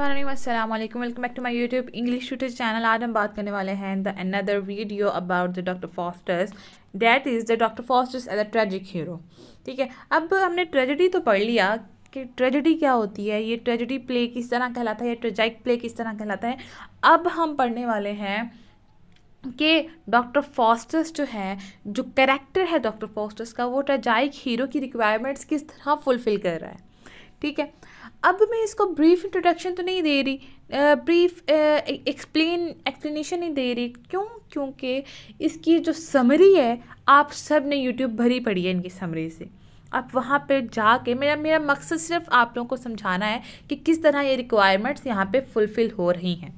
Aslam welcome back to my YouTube English tutor channel आज हम बात करने वाले हैं the another video about the doctor Faustus that is the doctor Faustus as a tragic hero ठीक है अब हमने ट्रेजेडी तो पढ़ लिया कि ट्रेजेडी क्या होती है ये ट्रेजेडी प्ले किस तरह कहलाता है ये ट्रेजाइक प्ले किस तरह कहलाता है अब हम पढ़ने वाले हैं कि डॉक्टर फॉस्टर्स जो है जो करेक्टर है डॉक्टर फॉस्टर्स का वो ट्रेजाइक हीरो की रिक्वायरमेंट्स किस तरह फुलफ़िल कर रहा है ठीक है अब मैं इसको ब्रीफ इंट्रोडक्शन तो नहीं दे रही ब्रीफ एक्सप्लेन एक्सप्लेनेशन नहीं दे रही क्यों क्योंकि इसकी जो समरी है आप सब ने यूट्यूब भरी पड़ी है इनकी समरी से आप वहाँ पे जाके मेरा मेरा मकसद सिर्फ आप लोगों को समझाना है कि किस तरह ये रिक्वायरमेंट्स यहाँ पे फुलफ़िल हो रही हैं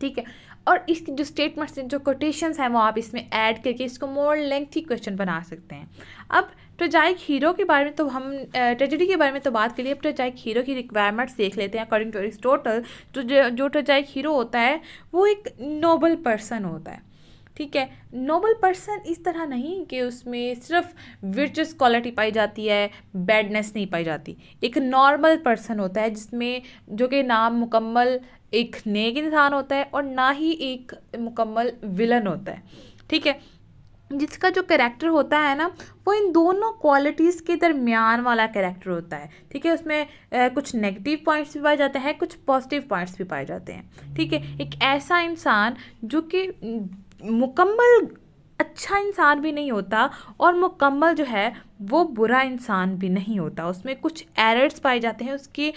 ठीक है और इसकी जो स्टेटमेंट्स जो कोटेशंस हैं वो आप इसमें ऐड करके इसको मोर लेंथी क्वेश्चन बना सकते हैं अब ट्रेजाइक हीरो के बारे में तो हम ट्रेजेडी के बारे में तो बात के लिए अब ट्रेजाइक हीरो की रिक्वायरमेंट्स देख लेते हैं अकॉर्डिंग टू एरिस्टोटल तो जो ट्रेजाइक हीरो होता है वो एक नोबल पर्सन होता है ठीक है नोबल पर्सन इस तरह नहीं कि उसमें सिर्फ विचस क्वालिटी पाई जाती है बैडनेस नहीं पाई जाती एक नॉर्मल पर्सन होता है जिसमें जो कि नाम मुकम्मल एक नेक इंसान होता है और ना ही एक मुकम्मल विलन होता है ठीक है जिसका जो करैक्टर होता है ना वो इन दोनों क्वालिटीज़ के दरमियान वाला करैक्टर होता है ठीक है उसमें ए, कुछ नेगेटिव पॉइंट्स भी पाए जाते हैं कुछ पॉजिटिव पॉइंट्स भी पाए जाते हैं ठीक है एक ऐसा इंसान जो कि मुकम्मल अच्छा इंसान भी नहीं होता और मुकम्मल जो है वो बुरा इंसान भी नहीं होता उसमें कुछ एरर्स पाए जाते हैं उसकी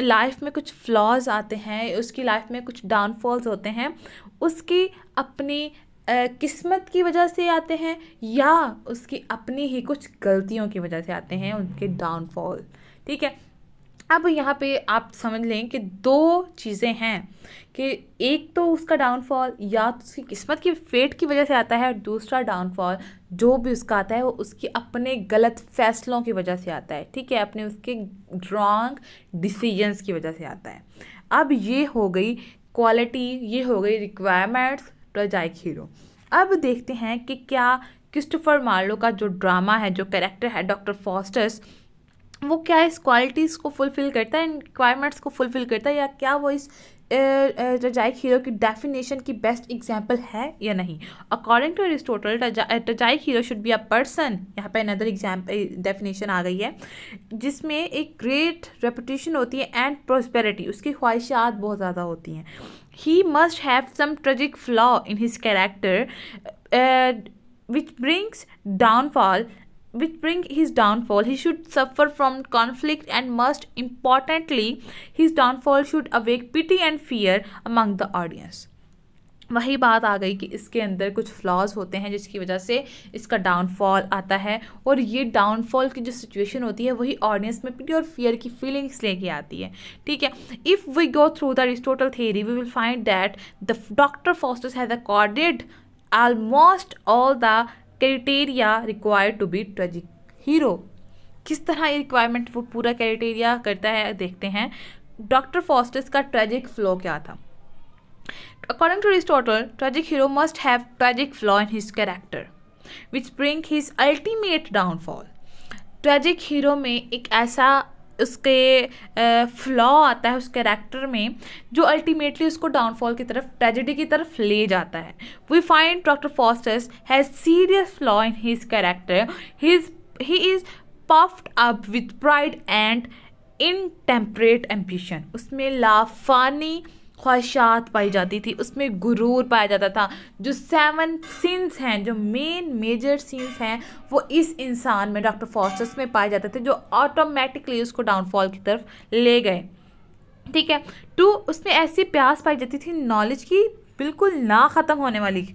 लाइफ में कुछ फ्लॉज आते हैं उसकी लाइफ में कुछ डाउनफॉल्स होते हैं उसकी अपनी किस्मत की वजह से आते हैं या उसकी अपनी ही कुछ गलतियों की वजह से आते हैं उनके डाउनफॉल ठीक है अब यहाँ पे आप समझ लें कि दो चीज़ें हैं कि एक तो उसका डाउनफॉल या तो उसकी किस्मत की फेट की वजह से आता है और दूसरा डाउनफॉल जो भी उसका आता है वो उसके अपने गलत फैसलों की वजह से आता है ठीक है अपने उसके रॉन्ग डिसीजंस की वजह से आता है अब ये हो गई क्वालिटी ये हो गई रिक्वायरमेंट्स प्रजाइक हीरो अब देखते हैं कि क्या क्रिस्टोफर मार्लो का जो ड्रामा है जो कैरेक्टर है डॉक्टर फॉस्टर्स वो क्या इस क्वालिटीज़ को फुलफ़िल करता है इन रिक्वायरमेंट्स को फुलफ़िल करता है या क्या वो इस रजाइक हीरो की डेफिनेशन की बेस्ट एग्जाम्पल है या नहीं according to Aristotle tragic hero should be a person यहाँ पे अनदर एग्जाम्पल डेफिनेशन आ गई है जिसमें एक ग्रेट रेपुटेशन होती है एंड प्रोस्पेरिटी उसकी ख्वाहिशात बहुत ज़्यादा होती हैं he must have some tragic flaw in his character which brings downfall which bring his downfall he should suffer from conflict and most importantly his downfall should awake pity and fear among the audience वही बात आ गई कि इसके अंदर कुछ flaws होते हैं जिसकी वजह से इसका डाउनफॉल आता है और ये डाउनफॉल की जो सिचुएशन होती है वही ऑडियंस में पिटी और फियर की फीलिंग्स लेके आती है ठीक है if we go through the Aristotle theory we will find that the doctor Faustus has accorded almost all the criteria required to be tragic hero किस तरह ये रिक्वायरमेंट वो पूरा क्राइटेरिया करता है देखते हैं डॉक्टर फॉस्टिस का ट्रेजिक फ्लो क्या था according to Aristotle tragic hero must have tragic flaw in his character which bring his ultimate downfall tragic hero में एक ऐसा उसके फ्लॉ आता है उस कैरेक्टर में जो अल्टीमेटली उसको डाउनफॉल की तरफ ट्रेजिडी की तरफ ले जाता है we find doctor Faustus has serious flaw in his character his he is puffed up with pride and intemperate ambition उसमें लाफानी ख्वाहिशात पाई जाती थी उसमें गुरूर पाया जाता था जो सेवन सीन्स हैं जो मेन मेजर सीन्स हैं वो इस इंसान में डॉक्टर फॉस्टर्स में पाए जाते थे जो ऑटोमेटिकली उसको डाउनफॉल की तरफ ले गए ठीक है टू उसमें ऐसी प्यास पाई जाती थी नॉलेज की बिल्कुल ना ख़त्म होने वाली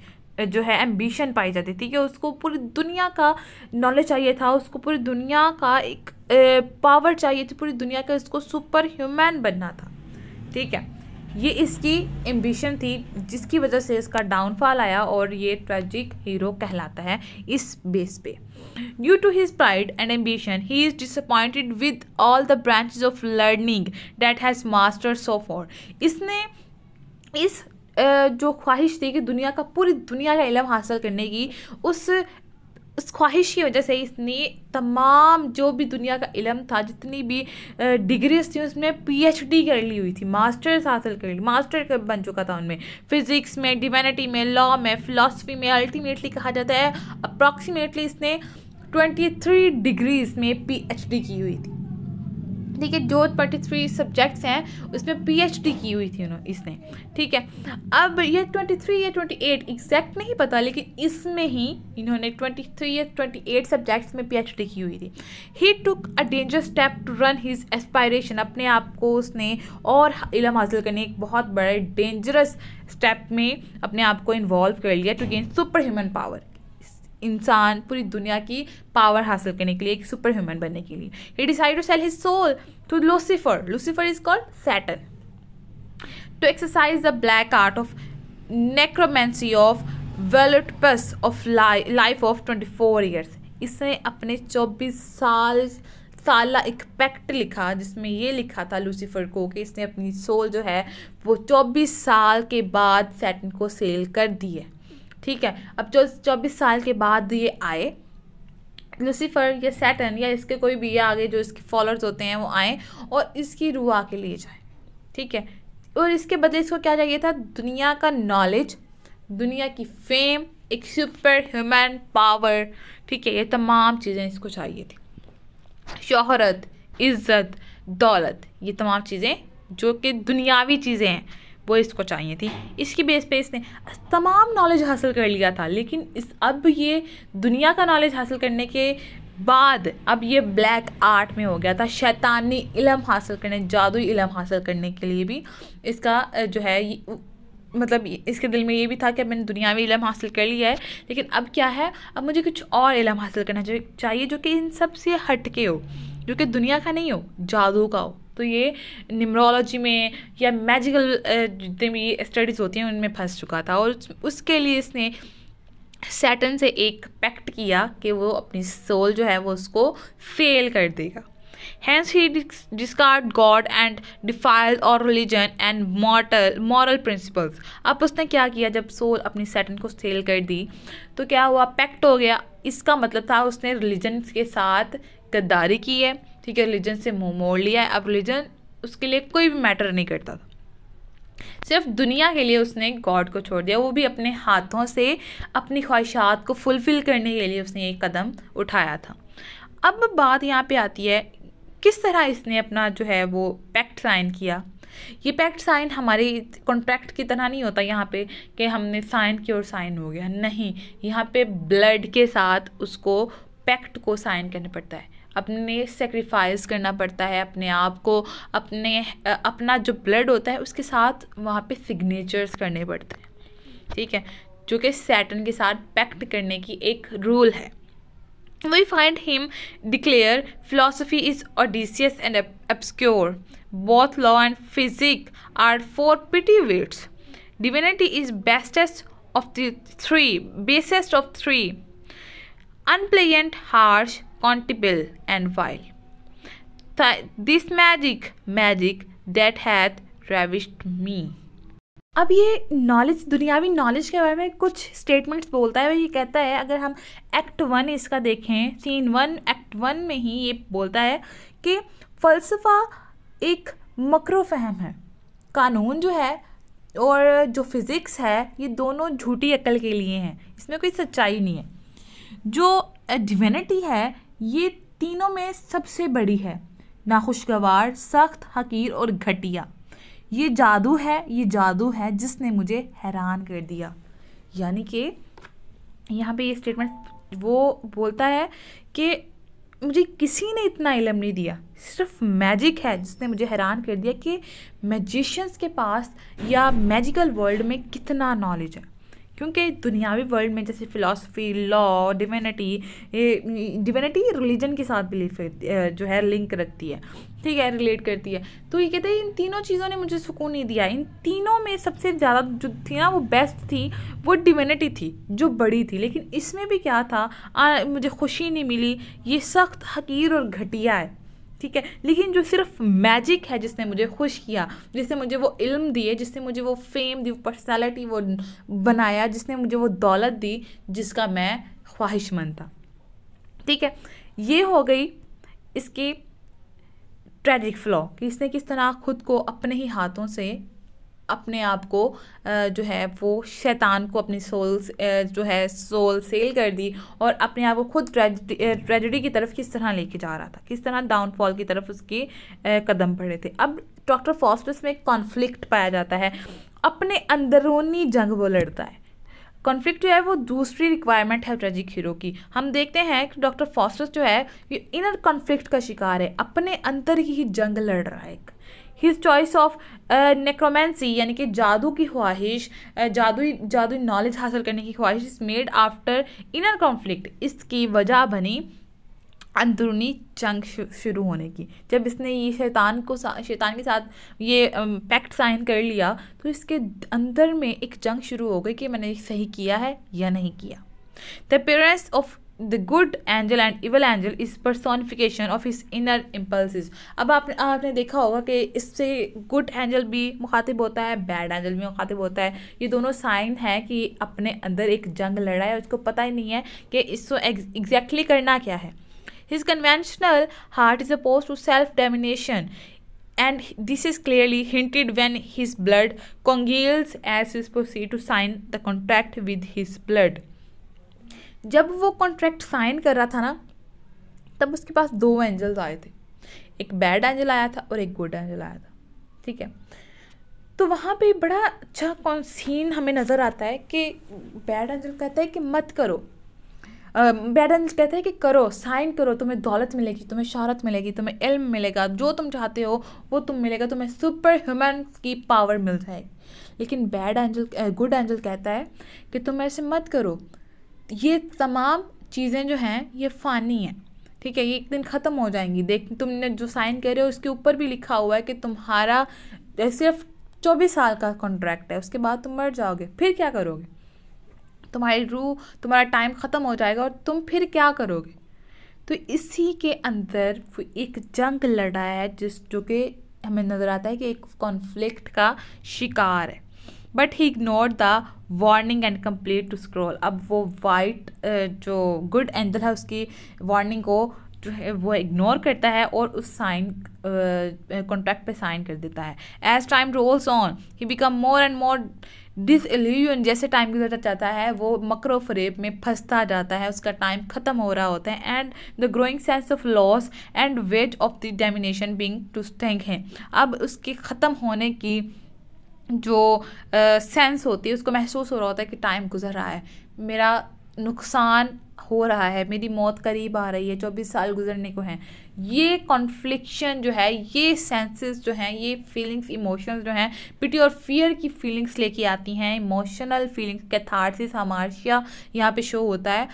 जो है एम्बिशन पाई जाती थी कि उसको पूरी दुनिया का नॉलेज चाहिए था उसको पूरी दुनिया का एक पावर चाहिए थी पूरी दुनिया का उसको सुपर ह्यूमन बनना था ठीक है ये इसकी एम्बिशन थी जिसकी वजह से इसका डाउनफॉल आया और ये ट्रेजिक हीरो कहलाता है इस बेस पे due to his pride and ambition he is disappointed with all the branches of learning that has master so far इसने इस जो ख्वाहिश थी कि दुनिया का पूरी दुनिया का इलम हासिल करने की उस उस ख्वाहिश की वजह से इसने तमाम जो भी दुनिया का इलम था जितनी भी डिग्रीज थी उसमें पीएचडी कर ली हुई थी मास्टर्स हासिल कर ली मास्टर बन चुका था उनमें फिज़िक्स में डिवेनिटी में लॉ में फ़िलासफ़ी में अल्टीमेटली कहा जाता है अप्रॉक्सीमेटली इसने 23 डिग्रीज़ में पीएचडी की हुई थी ठीक है जो ट्वेंटी थ्री सब्जेक्ट्स हैं उसमें पीएचडी की हुई थी उन्होंने इसने ठीक है अब ये ट्वेंटी थ्री या ट्वेंटी एट एग्जैक्ट नहीं पता लेकिन इसमें ही इन्होंने ट्वेंटी थ्री या ट्वेंटी एट सब्जेक्ट्स में पीएचडी की हुई थी he took a danger step to run his aspiration अपने आप को उसने और इलम हासिल करने एक बहुत बड़े डेंजरस स्टेप में अपने आप को इन्वॉल्व कर लिया to gain superhuman power इंसान पूरी दुनिया की पावर हासिल करने के लिए एक सुपर ह्यूमन बनने के लिए he decide to sell his soul to Lucifer Lucifer is called Satan to exercise the black art of necromancy of voluptuousness of life of twenty four years इसने अपने चौबीस साल साला एक पैक्ट लिखा जिसमें ये लिखा था लूसीफर को कि इसने अपनी सोल जो है वो चौबीस साल के बाद सैटन को सेल कर दी है ठीक है अब जो चौबीस साल के बाद ये आए लूसीफर या सैटन या इसके कोई भी आगे जो इसके फॉलोअर्स होते हैं वो आएँ और इसकी रूह के लिए जाए ठीक है और इसके बदले इसको क्या चाहिए था दुनिया का नॉलेज दुनिया की फेम एक सुपर ह्यूमन पावर ठीक है ये तमाम चीज़ें इसको चाहिए थी शहरत इज़्ज़त दौलत ये तमाम चीज़ें जो कि दुनियावी चीज़ें हैं वो इसको चाहिए थी इसकी बेस पे इसने तमाम नॉलेज हासिल कर लिया था लेकिन इस अब ये दुनिया का नॉलेज हासिल करने के बाद अब ये ब्लैक आर्ट में हो गया था शैतानी इलम हासिल करने जादुई इलम हासिल करने के लिए भी इसका जो है मतलब इसके दिल में ये भी था कि मैंने दुनिया में इलम हासिल कर लिया है लेकिन अब क्या है अब मुझे कुछ और इलम हासिल करना चाहिए जो कि इन सब से हट के हो जो कि दुनिया का नहीं हो जादू का हो तो ये निमरोलॉजी में या मैजिकल जितने भी स्टडीज़ होती हैं उनमें फंस चुका था और उसके लिए इसने सैटन से एक पैक्ट किया कि वो अपनी सोल जो है वो उसको फेल कर देगा hence he discard God and defile और religion and mortal moral principles अब उसने क्या किया जब सोल अपनी सैटन को सेल कर दी तो क्या हुआ पैक्ट हो गया इसका मतलब था उसने रिलीजन के साथ गद्दारी की है ठीक है रिलीजन से मुँह मोड़ लिया है अब रिलीजन उसके लिए कोई भी मैटर नहीं करता था सिर्फ दुनिया के लिए उसने गॉड को छोड़ दिया वो भी अपने हाथों से अपनी ख्वाहिशात को फुलफ़िल करने के लिए उसने ये कदम उठाया था अब बात यहाँ पे आती है किस तरह इसने अपना जो है वो पैक्ट साइन किया ये पैक्ट साइन हमारे कॉन्ट्रैक्ट की तरह नहीं होता यहाँ पे कि हमने साइन की ओर साइन हो गया नहीं यहाँ पे ब्लड के साथ उसको पैक्ट को साइन करना पड़ता है अपने सेक्रीफाइस करना पड़ता है अपने आप को अपने अपना जो ब्लड होता है उसके साथ वहाँ पे सिग्नेचर्स करने पड़ते हैं ठीक है जो कि सैटन के साथ पैक्ट करने की एक रूल है we find him declare philosophy is odious and obscure both law and physic are for petty wits divinity is basest of the three basest of three unpleasant harsh countable and vile. Th this magic, magic that hath ravished me. अब ये knowledge दुनियावी knowledge के बारे में कुछ statements बोलता है ये कहता है अगर हम एक्ट वन इसका देखें सीन वन एक्ट वन में ही ये बोलता है कि फ़लसफ़ा एक मकर फहम है कानून जो है और जो फिज़िक्स है ये दोनों झूठी अकल के लिए हैं इसमें कोई सच्चाई नहीं है जो डिवेनिटी है ये तीनों में सबसे बड़ी है नाखुशगवार सख्त हकीर और घटिया ये जादू है ये जादू है जिसने मुझे हैरान कर दिया यानी कि यहाँ पे ये स्टेटमेंट वो बोलता है कि मुझे किसी ने इतना इलम नहीं दिया सिर्फ मैजिक है जिसने मुझे हैरान कर दिया कि मैजिशंस के पास या मैजिकल वर्ल्ड में कितना नॉलेज है क्योंकि दुनियावी वर्ल्ड में जैसे philosophy law divinity divinity religion के साथ बिलीफ जो है लिंक रखती है ठीक है रिलेट करती है तो ये कहते हैं इन तीनों चीज़ों ने मुझे सुकून नहीं दिया इन तीनों में सबसे ज़्यादा जो थी ना वो बेस्ट थी वो डिविनिटी थी जो बड़ी थी लेकिन इसमें भी क्या था आ, मुझे खुशी नहीं मिली ये सख्त हकीर और घटिया है ठीक है लेकिन जो सिर्फ मैजिक है जिसने मुझे खुश किया जिसने मुझे वो इल्म दिए जिसने मुझे वो फेम दी वो पर्सनैलिटी वो बनाया जिसने मुझे वो दौलत दी जिसका मैं ख्वाहिशमंद था ठीक है ये हो गई इसकी ट्रेजिक फ्लॉ कि इसने किस तरह खुद को अपने ही हाथों से अपने आप को जो है वो शैतान को अपनी सोल जो है सोल सेल कर दी और अपने आप को खुद ट्रेजडी की तरफ किस तरह लेके जा रहा था किस तरह डाउनफॉल की तरफ उसके कदम पड़े थे अब डॉक्टर फॉस्टस में एक कॉन्फ्लिक्ट पाया जाता है अपने अंदरूनी जंग वो लड़ता है कॉन्फ्लिक्ट जो है वो दूसरी रिक्वायरमेंट है ट्रेजिक हीरो की हम देखते हैं कि डॉक्टर फॉस्टस जो है ये इनर कॉन्फ्लिक्ट का शिकार है अपने अंदर ही जंग लड़ रहा है एक हिज चॉइस ऑफ नेक्रोमेंसी यानी कि जादू की ख्वाहिश uh, जादुई जादुई नॉलेज हासिल करने की ख्वाहिश is made after inner conflict इसकी वजह बनी अंदरूनी जंग शुरू होने की जब इसने ये शैतान को शैतान के साथ ये पैक्ट um, साइन कर लिया तो इसके अंदर में एक जंग शुरू हो गई कि मैंने सही किया है या नहीं किया the parents of the good angel and evil angel is personification of his inner impulses अब आपने आपने देखा होगा कि इससे गुड एंजल भी मुखातिब होता है बैड एंजल भी मुखातिब होता है ये दोनों साइन है कि अपने अंदर एक जंग लड़ा है उसको पता ही नहीं है कि इसको एग्जैक्टली करना क्या है his conventional heart is oppose to self damnation and this is clearly hinted when his blood congeals as is proceed to sign the contract with his blood जब वो कॉन्ट्रैक्ट साइन कर रहा था ना तब उसके पास दो एंजल्स आए थे एक बैड एंजल आया था और एक गुड एंजल आया था ठीक है तो वहाँ पे बड़ा अच्छा कौन सीन हमें नज़र आता है कि बैड एंजल कहता है कि मत करो बैड एंजल कहता है कि करो साइन करो तुम्हें दौलत मिलेगी तुम्हें शहरत मिलेगी तुम्हें इल्म मिलेगा जो तुम चाहते हो वो तुम मिलेगा तुम्हें सुपर ह्यूमन की पावर मिल जाएगी लेकिन बैड एंजल गुड एंजल कहता है कि तुम ऐसे मत करो ये तमाम चीज़ें जो हैं ये फ़ानी हैं ठीक है ये एक दिन ख़त्म हो जाएंगी देख तुमने जो साइन करे हो उसके ऊपर भी लिखा हुआ है कि तुम्हारा सिर्फ चौबीस साल का कॉन्ट्रैक्ट है उसके बाद तुम मर जाओगे फिर क्या करोगे तुम्हारी रूह तुम्हारा टाइम ख़त्म हो जाएगा और तुम फिर क्या करोगे तो इसी के अंदर एक जंग लड़ा है जिस जो कि हमें नज़र आता है कि एक कॉन्फ्लिक्ट का शिकार है but he ignore the warning and complete to scroll अब वो वाइट जो गुड एंजल है उसकी वार्निंग को जो है वो इग्नोर करता है और उस साइन कॉन्ट्रैक्ट पे साइन कर देता है as time rolls on he become more and more dis जैसे टाइम गुजरता जाता है वो मकरो फरेब में फंसता जाता है उसका टाइम ख़त्म हो रहा होता है and the growing sense of loss and weight of the damnation being too strong है अब उसके ख़त्म होने की जो सेंस होती है उसको महसूस हो रहा होता है कि टाइम गुजर रहा है मेरा नुकसान हो रहा है मेरी मौत करीब आ रही है चौबीस साल गुजरने को हैं ये कॉन्फ्लिक्शन जो है ये सेंसेस जो हैं ये फीलिंग्स इमोशंस जो हैं पिटी और फियर की फीलिंग्स लेके आती हैं इमोशनल फीलिंग्स कैथारसिस हमारशिया यहाँ पे शो होता है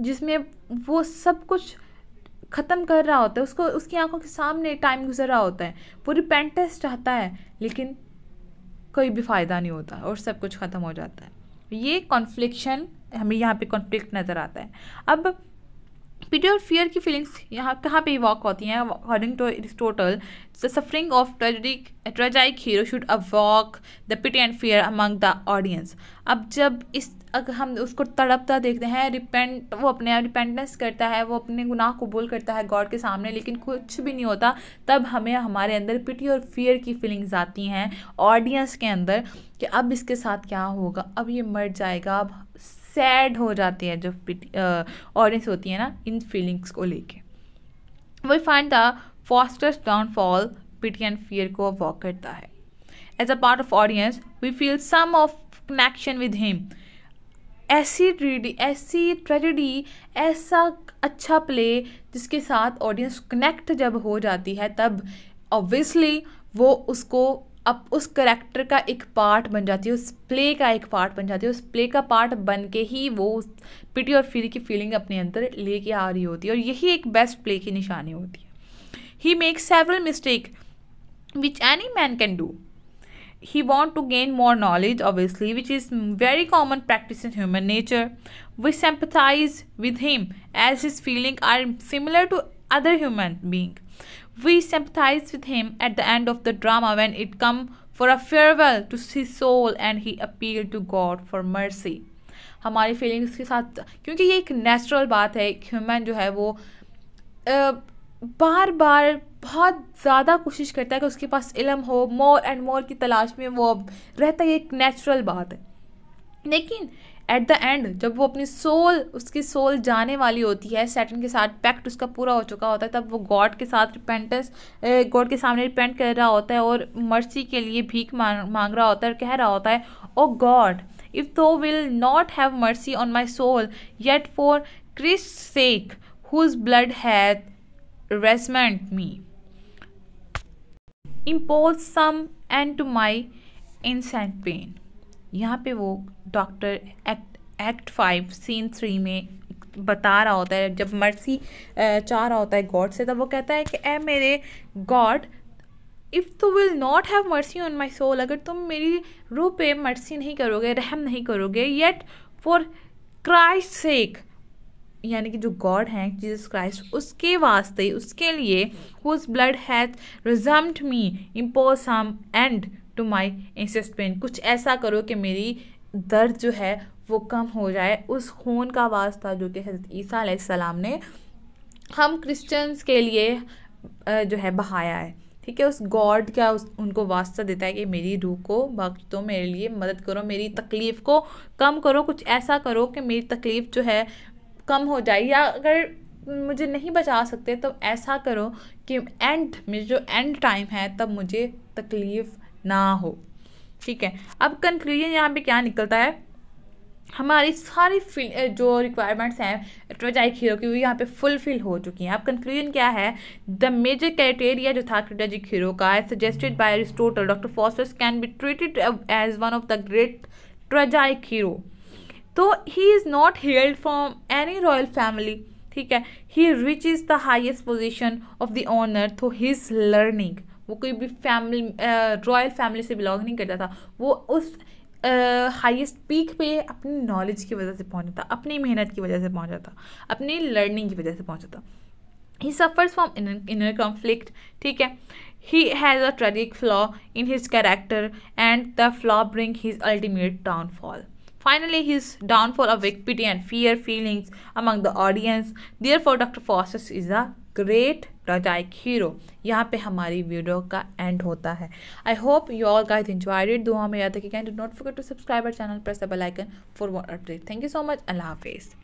जिसमें वो सब कुछ ख़त्म कर रहा होता है उसको उसकी आंखों के सामने टाइम गुजर रहा होता है वो रिपेंटेंस चाहता है लेकिन कोई भी फ़ायदा नहीं होता और सब कुछ ख़त्म हो जाता है ये कॉन्फ्लिक्शन हमें यहाँ पे कॉन्फ्लिक्ट नज़र आता है अब पिटी और फियर की फीलिंग्स यहाँ कहाँ पे वॉक होती हैं according to Aristotle the suffering of tragic tragic hero should evoke the pity and fear among the audience अब जब इस अगर हम उसको तड़पता देखते हैं रिपेंट वो अपने आप रिपेंटेंस करता है वो अपने गुनाह कबूल करता है गॉड के सामने लेकिन कुछ भी नहीं होता तब हमें हमारे अंदर पिटी और फियर की फीलिंग्स आती हैं ऑडियंस के अंदर कि अब इसके साथ क्या होगा अब ये मर जाएगा अब सैड हो जाती हैं जो ऑडियंस होती है ना इन फीलिंग्स को लेके we find the Faustus' downfall pity and fear को वॉक करता है as a part of audience we feel some of connection with him ऐसी ट्रेडी ऐसी ट्रेजिडी ऐसा अच्छा प्ले जिसके साथ ऑडियंस कनेक्ट जब हो जाती है तब ऑब्वियसली वो उसको अब उस करैक्टर का एक पार्ट बन जाती है उस प्ले का एक पार्ट बन जाती है उस प्ले का पार्ट बन के ही वो उस पिटी और फिर की फीलिंग अपने अंदर लेके आ रही होती है और यही एक बेस्ट प्ले की निशानी होती है he make several mistake which any man can do he want to gain more knowledge obviously which is very common practice in human nature we sympathize with him as his feeling are similar to other human being We sympathize with him at the end of the drama when it come for a farewell to his soul and he appeal to God for mercy. हमारी feelings के साथ क्योंकि ये एक natural बात है एक human जो है वो आ, बार बार बहुत ज़्यादा कोशिश करता है कि उसके पास इलम हो मोर एंड मोर की तलाश में वो रहता है एक नेचुरल बात है लेकिन एट द एंड जब वो अपनी सोल उसकी सोल जाने वाली होती है सेटन के साथ पैक्ट उसका पूरा हो चुका होता है तब वो गॉड के साथ रिपेंटेंस गॉड के सामने रिपेंट कर रहा होता है और मर्सी के लिए भीख मांग मांग रहा होता है और कह रहा होता है O God if thou will not have mercy on my soul yet for क्रिस sake whose blood hath ransomed me impose some end to my incessant pain यहाँ पे वो doctor act act five scene three में बता रहा होता है जब मर्सी चाह रहा होता है गॉड से तब वो कहता है कि ए मेरे God if thou will not have mercy on my soul अगर तुम मेरी रूह पे मर्सी नहीं करोगे रहम नहीं करोगे येट फॉर क्राइस्ट सेक यानी कि जो गॉड हैं जीसस क्राइस्ट उसके वास्ते उसके लिए whose blood hath ransomed me impose some end to my incessant pain कुछ ऐसा करो कि मेरी दर्द जो है वो कम हो जाए उस खून का वास्ता जो कि हज़रत ईसा सलाम ने हम क्रिश्चियंस के लिए जो है बहाया है ठीक है उस गॉड का उस उनको वास्ता देता है कि मेरी रूह को बख्श दो मेरे लिए मदद करो मेरी तकलीफ़ को कम करो कुछ ऐसा करो कि मेरी तकलीफ़ जो है कम हो जाए या अगर मुझे नहीं बचा सकते तो ऐसा करो कि एंड में जो एंड टाइम है तब मुझे तकलीफ़ ना हो ठीक है अब कंक्लूजन यहाँ पे क्या निकलता है हमारी सारी फिल जो रिक्वायरमेंट्स हैं ट्रजाइक हीरो की वो यहाँ पे फुलफिल हो चुकी हैं अब कंक्लूजन क्या है द मेजर क्राइटेरिया जो था एट्रोजाइक हीरो का as suggested by Aristotle doctor Faustus can be treated as one of the great tragic hero तो he is not held from any royal family ठीक है he reach is the highest position of the honour through his learning वो कोई भी family royal family से belong नहीं करता था वो उस हाईएस्ट पीक पे अपनी नॉलेज की वजह से पहुंचा था अपनी मेहनत की वजह से पहुंचा था अपनी लर्निंग की वजह से पहुंचा था he suffers from inner conflict ठीक है he has a tragic flaw in his character and the flaw bring his ultimate downfall Finally, his downfall of and and fear feelings among the audience. Therefore, Dr. Faustus is a great dot hero यहाँ पे हमारी video का end होता है I hope you all guys enjoyed it दुआ में याद कि can do not forget to subscribe or channel press the bell icon for more update thank you so much Allah हाफिज़